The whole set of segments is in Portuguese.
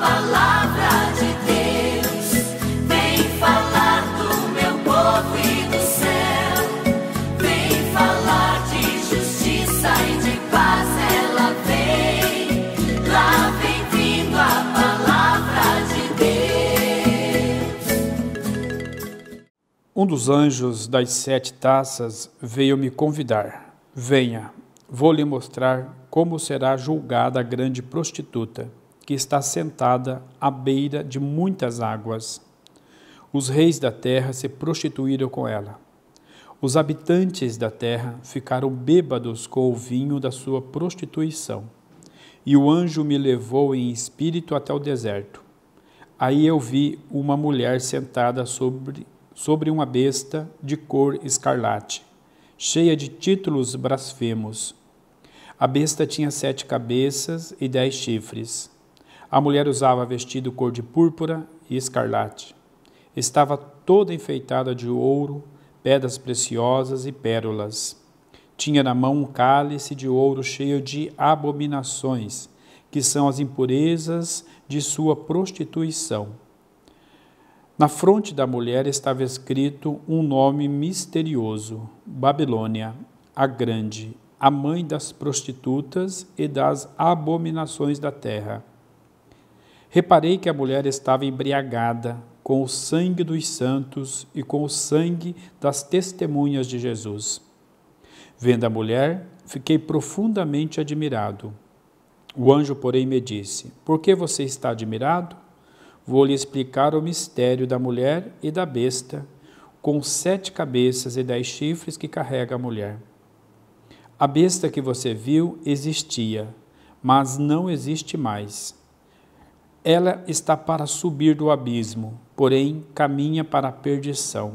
palavra de Deus. Vem falar do meu povo e do céu. Vem falar de justiça e de paz. Ela vem, lá vindo palavra de Deus. Um dos anjos das sete taças veio me convidar. Venha, vou lhe mostrar como será julgada a grande prostituta que está sentada à beira de muitas águas. Os reis da terra se prostituíram com ela. Os habitantes da terra ficaram bêbados com o vinho da sua prostituição. E o anjo me levou em espírito até o deserto. Aí eu vi uma mulher sentada sobre, sobre uma besta de cor escarlate, cheia de títulos blasfemos. A besta tinha sete cabeças e dez chifres a mulher usava vestido cor de púrpura e escarlate. Estava toda enfeitada de ouro, pedras preciosas e pérolas. Tinha na mão um cálice de ouro cheio de abominações, que são as impurezas de sua prostituição. Na fronte da mulher estava escrito um nome misterioso: Babilônia, a Grande, a mãe das prostitutas e das abominações da terra. Reparei que a mulher estava embriagada com o sangue dos santos e com o sangue das testemunhas de Jesus. Vendo a mulher, fiquei profundamente admirado. O anjo, porém, me disse: Por que você está admirado? Vou lhe explicar o mistério da mulher e da besta, com sete cabeças e dez chifres que carrega a mulher. A besta que você viu existia, mas não existe mais. Ela está para subir do abismo, porém caminha para a perdição.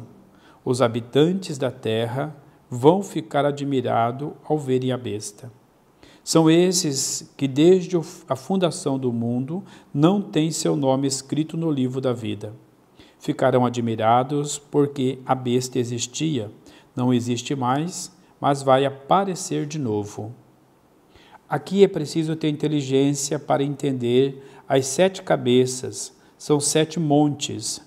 Os habitantes da terra vão ficar admirados ao verem a besta. São esses que, desde a fundação do mundo, não têm seu nome escrito no livro da vida. Ficarão admirados porque a besta existia, não existe mais, mas vai aparecer de novo. Aqui é preciso ter inteligência para entender as sete cabeças, são sete montes,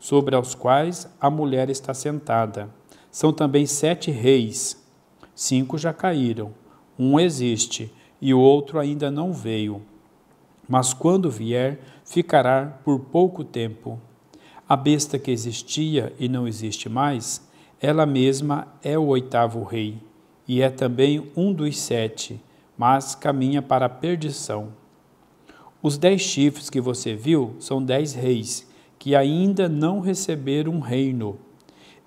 sobre os quais a mulher está sentada. São também sete reis. Cinco já caíram, um existe e o outro ainda não veio. Mas quando vier, ficará por pouco tempo. A besta que existia e não existe mais, ela mesma é o oitavo rei, e é também um dos sete mas caminha para a perdição. Os dez chifres que você viu são dez reis, que ainda não receberam um reino.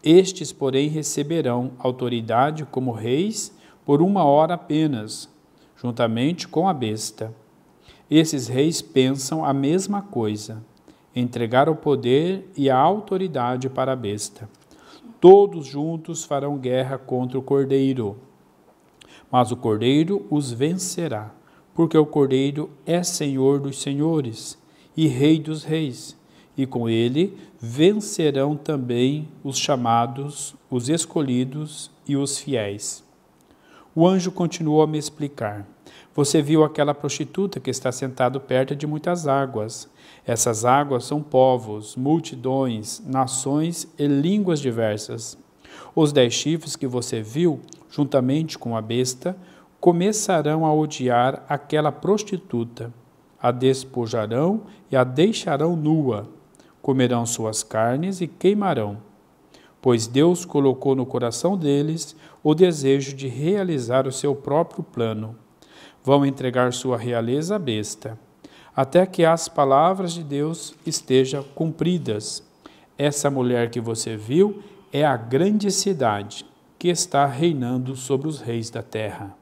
Estes, porém, receberão autoridade como reis por uma hora apenas, juntamente com a besta. Esses reis pensam a mesma coisa: entregar o poder e a autoridade para a besta. Todos juntos farão guerra contra o cordeiro mas o cordeiro os vencerá, porque o cordeiro é Senhor dos senhores e Rei dos reis, e com ele vencerão também os chamados, os escolhidos e os fiéis. O anjo continuou a me explicar. Você viu aquela prostituta que está sentada perto de muitas águas. Essas águas são povos, multidões, nações e línguas diversas. Os dez chifres que você viu juntamente com a besta, começarão a odiar aquela prostituta, a despojarão e a deixarão nua, comerão suas carnes e queimarão. Pois Deus colocou no coração deles o desejo de realizar o seu próprio plano. Vão entregar sua realeza à besta, até que as palavras de Deus estejam cumpridas. Essa mulher que você viu é a grande cidade que está reinando sobre os reis da terra.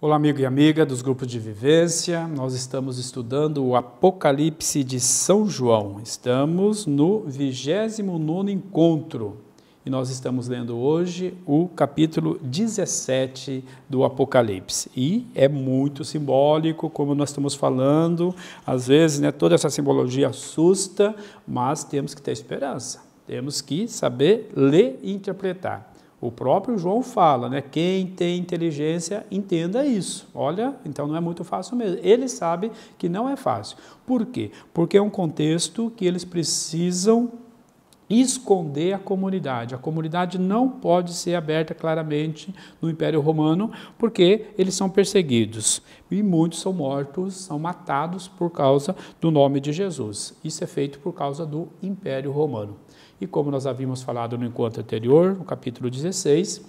Olá, amigo e amiga dos grupos de vivência. Nós estamos estudando o Apocalipse de São João. Estamos no 29 encontro e nós estamos lendo hoje o capítulo 17 do Apocalipse. E é muito simbólico, como nós estamos falando. Às vezes, né, toda essa simbologia assusta, mas temos que ter esperança. Temos que saber ler e interpretar. O próprio João fala, né? Quem tem inteligência entenda isso. Olha, então não é muito fácil mesmo. Ele sabe que não é fácil. Por quê? Porque é um contexto que eles precisam esconder a comunidade. A comunidade não pode ser aberta claramente no Império Romano, porque eles são perseguidos e muitos são mortos, são matados por causa do nome de Jesus. Isso é feito por causa do Império Romano. E como nós havíamos falado no encontro anterior, no capítulo 16,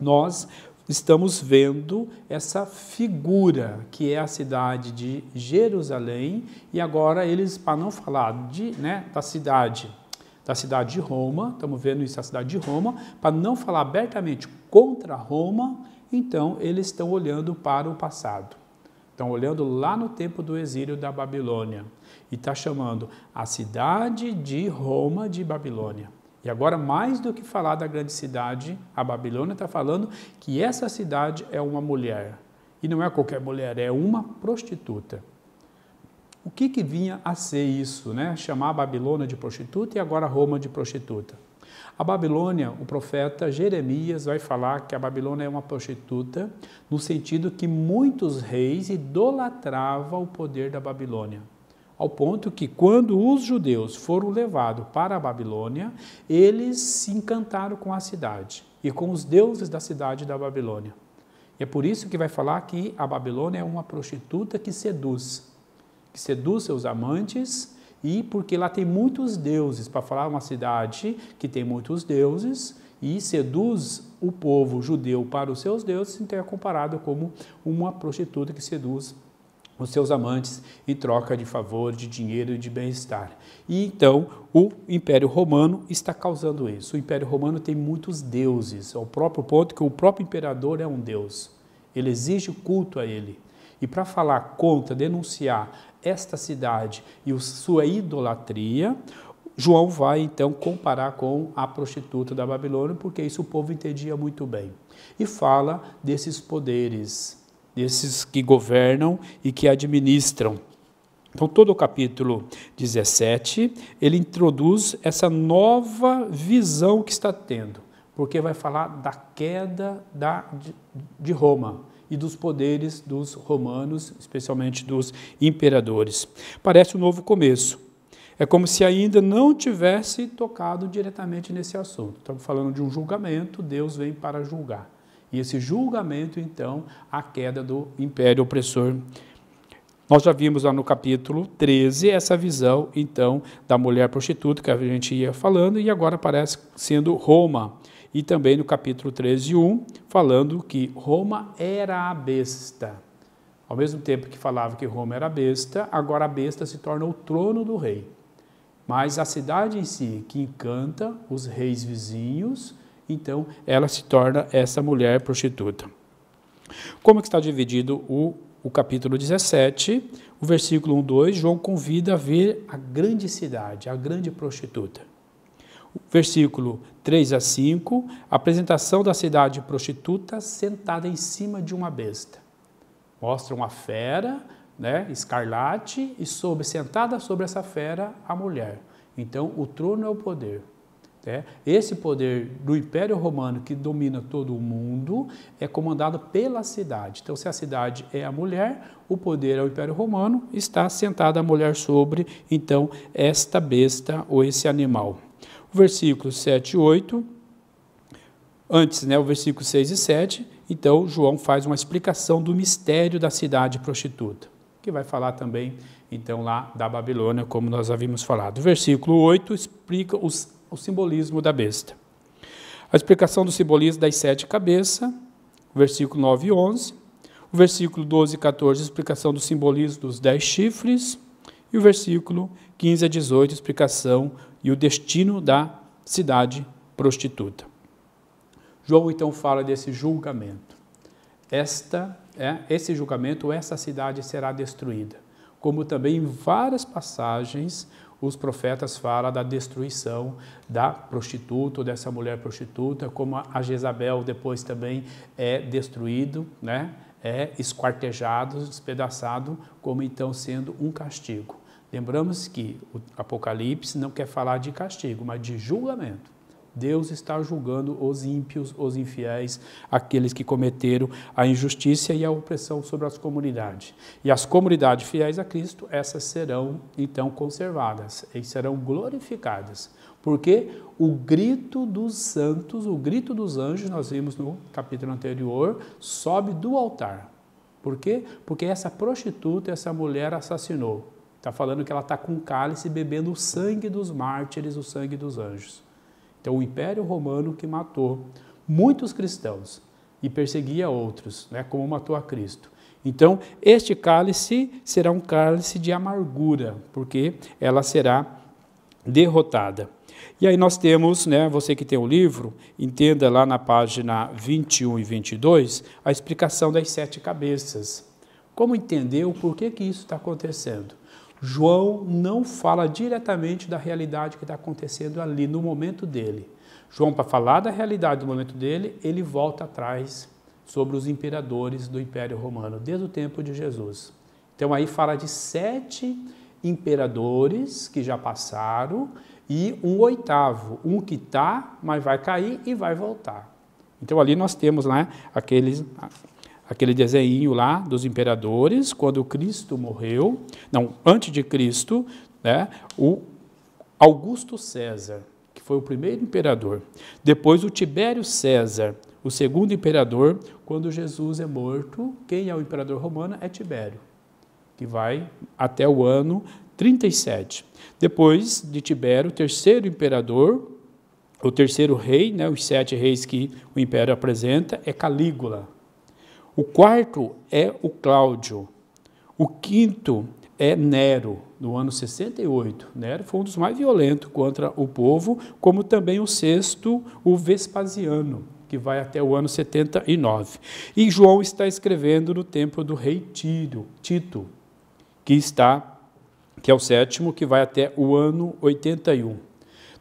nós estamos vendo essa figura que é a cidade de Jerusalém e agora eles para não falar de, né, da cidade da cidade de Roma, estamos vendo isso a cidade de Roma, para não falar abertamente contra Roma, então eles estão olhando para o passado. Estão olhando lá no tempo do exílio da Babilônia e está chamando a cidade de Roma de Babilônia. E agora, mais do que falar da grande cidade, a Babilônia está falando que essa cidade é uma mulher. E não é qualquer mulher, é uma prostituta. O que, que vinha a ser isso, né? Chamar a Babilônia de prostituta e agora Roma de prostituta? A Babilônia, o profeta Jeremias vai falar que a Babilônia é uma prostituta, no sentido que muitos reis idolatravam o poder da Babilônia. Ao ponto que, quando os judeus foram levados para a Babilônia, eles se encantaram com a cidade e com os deuses da cidade da Babilônia. E é por isso que vai falar que a Babilônia é uma prostituta que seduz, que seduz seus amantes e porque lá tem muitos deuses. Para falar uma cidade que tem muitos deuses e seduz o povo judeu para os seus deuses, então é comparado como uma prostituta que seduz os seus amantes em troca de favor, de dinheiro e de bem-estar. E então o Império Romano está causando isso. O Império Romano tem muitos deuses, ao é próprio ponto que o próprio imperador é um deus. Ele exige culto a ele. E para falar contra, denunciar esta cidade e sua idolatria, João vai então comparar com a prostituta da Babilônia, porque isso o povo entendia muito bem. E fala desses poderes, desses que governam e que administram. Então, todo o capítulo 17, ele introduz essa nova visão que está tendo, porque vai falar da queda da, de, de Roma e dos poderes dos romanos, especialmente dos imperadores. Parece um novo começo. É como se ainda não tivesse tocado diretamente nesse assunto. Estamos falando de um julgamento, Deus vem para julgar. E esse julgamento, então, a queda do império opressor. Nós já vimos lá no capítulo 13 essa visão, então, da mulher prostituta que a gente ia falando, e agora parece sendo Roma e também no capítulo 13, 1, falando que Roma era a besta. Ao mesmo tempo que falava que Roma era a besta, agora a besta se torna o trono do rei. Mas a cidade em si, que encanta os reis vizinhos, então ela se torna essa mulher prostituta. Como que está dividido o, o capítulo 17? O versículo 1, 2, João convida a ver a grande cidade, a grande prostituta versículo 3 a 5, apresentação da cidade prostituta sentada em cima de uma besta. Mostra uma fera, né, escarlate, e sobre, sentada sobre essa fera, a mulher. Então, o trono é o poder. Né? Esse poder do Império Romano, que domina todo o mundo, é comandado pela cidade. Então, se a cidade é a mulher, o poder é o Império Romano, está sentada a mulher sobre, então, esta besta ou esse animal versículos 7 e 8, antes, né, o versículo 6 e 7, então João faz uma explicação do mistério da cidade prostituta, que vai falar também, então, lá da Babilônia, como nós havíamos falado. O versículo 8 explica os, o simbolismo da besta. A explicação do simbolismo das sete cabeças, versículo 9 e 11. O versículo 12 e 14, explicação do simbolismo dos dez chifres. E o versículo 15 a 18, explicação e o destino da cidade prostituta. João então fala desse julgamento. Esta, é, esse julgamento, essa cidade será destruída. Como também em várias passagens os profetas falam da destruição da prostituta, dessa mulher prostituta, como a Jezabel depois também é destruído, né? é esquartejado, despedaçado, como então sendo um castigo. Lembramos que o Apocalipse não quer falar de castigo, mas de julgamento. Deus está julgando os ímpios, os infiéis, aqueles que cometeram a injustiça e a opressão sobre as comunidades. E as comunidades fiéis a Cristo, essas serão então conservadas e serão glorificadas. Porque o grito dos santos, o grito dos anjos, nós vimos no capítulo anterior, sobe do altar. Por quê? Porque essa prostituta, essa mulher assassinou. Está falando que ela está com o cálice bebendo o sangue dos mártires, o sangue dos anjos. Então, o Império Romano que matou muitos cristãos e perseguia outros, né, como matou a Cristo. Então, este cálice será um cálice de amargura, porque ela será derrotada. E aí nós temos, né, você que tem o livro, entenda lá na página 21 e 22, a explicação das sete cabeças. Como entender o porquê que isso está acontecendo? João não fala diretamente da realidade que está acontecendo ali no momento dele. João, para falar da realidade do momento dele, ele volta atrás sobre os imperadores do Império Romano, desde o tempo de Jesus. Então aí fala de sete imperadores que já passaram e um oitavo, um que está, mas vai cair e vai voltar. Então ali nós temos né, aqueles aquele desenho lá dos imperadores, quando Cristo morreu, não, antes de Cristo, né, o Augusto César, que foi o primeiro imperador. Depois o Tibério César, o segundo imperador. Quando Jesus é morto, quem é o imperador romano é Tibério, que vai até o ano 37. Depois de Tibério, o terceiro imperador, o terceiro rei, né, os sete reis que o império apresenta, é Calígula. O quarto é o Cláudio. O quinto é Nero, no ano 68. Nero foi um dos mais violentos contra o povo, como também o sexto, o Vespasiano, que vai até o ano 79. E João está escrevendo no tempo do rei Tiro, Tito, que está que é o sétimo, que vai até o ano 81.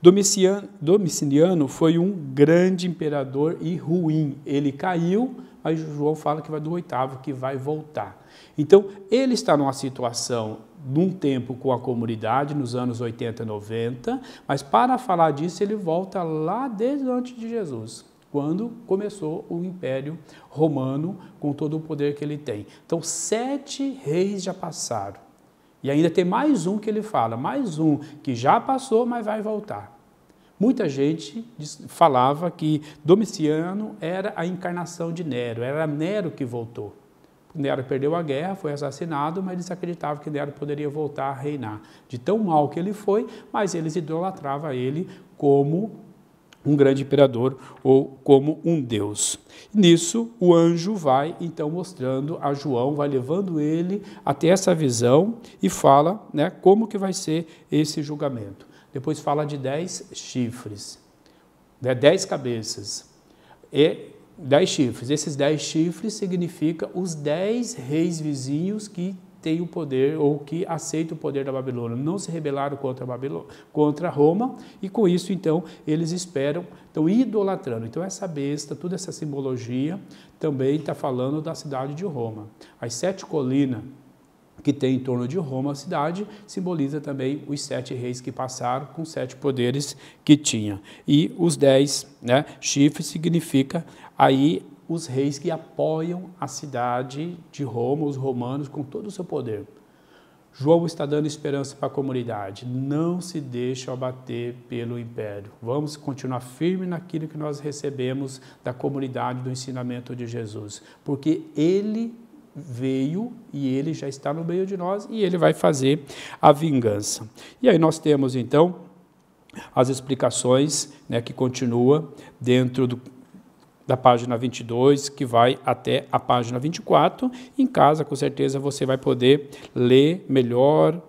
Domiciano, Domiciliano foi um grande imperador e ruim. Ele caiu, mas João fala que vai do oitavo, que vai voltar. Então, ele está numa situação num tempo com a comunidade, nos anos 80 e 90, mas para falar disso ele volta lá desde antes de Jesus, quando começou o Império Romano com todo o poder que ele tem. Então, sete reis já passaram. E ainda tem mais um que ele fala, mais um que já passou, mas vai voltar. Muita gente falava que Domiciano era a encarnação de Nero, era Nero que voltou. Nero perdeu a guerra, foi assassinado, mas eles acreditavam que Nero poderia voltar a reinar. De tão mal que ele foi, mas eles idolatravam ele como um grande imperador ou como um deus. Nisso, o anjo vai então mostrando a João, vai levando ele até essa visão e fala né, como que vai ser esse julgamento. Depois fala de dez chifres, né, dez cabeças e dez chifres. Esses dez chifres significa os dez reis vizinhos que têm o poder ou que aceitam o poder da Babilônia, não se rebelaram contra, Babilônia, contra Roma e com isso então eles esperam, estão idolatrando. Então essa besta, toda essa simbologia também está falando da cidade de Roma. As sete colinas que tem em torno de Roma a cidade, simboliza também os sete reis que passaram com sete poderes que tinha. E os dez, né, chifres significa aí os reis que apoiam a cidade de Roma, os romanos, com todo o seu poder. João está dando esperança para a comunidade. Não se deixe abater pelo império. Vamos continuar firme naquilo que nós recebemos da comunidade do ensinamento de Jesus, porque ele veio e ele já está no meio de nós e ele vai fazer a vingança. E aí nós temos então as explicações né, que continua dentro do, da página 22, que vai até a página 24. Em casa, com certeza, você vai poder ler melhor,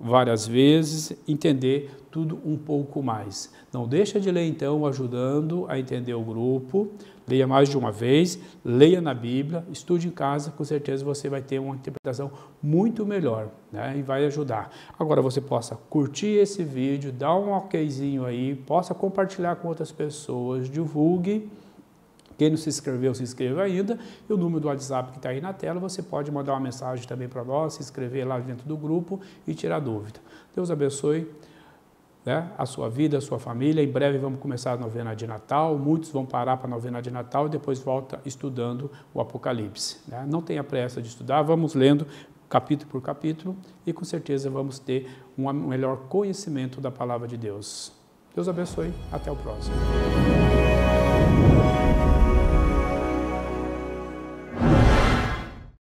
várias vezes, entender tudo um pouco mais. Não deixa de ler então, ajudando a entender o grupo. Leia mais de uma vez, leia na Bíblia, estude em casa, com certeza você vai ter uma interpretação muito melhor, né? E vai ajudar. Agora você possa curtir esse vídeo, dar um okzinho aí, possa compartilhar com outras pessoas, divulgue quem não se inscreveu, se inscreva ainda. E o número do WhatsApp que está aí na tela, você pode mandar uma mensagem também para nós, se inscrever lá dentro do grupo e tirar dúvida. Deus abençoe. Né? a sua vida, a sua família. Em breve vamos começar a novena de Natal, muitos vão parar para a novena de Natal e depois volta estudando o Apocalipse. Né? Não tenha pressa de estudar, vamos lendo capítulo por capítulo e com certeza vamos ter um melhor conhecimento da palavra de Deus. Deus abençoe, até o próximo.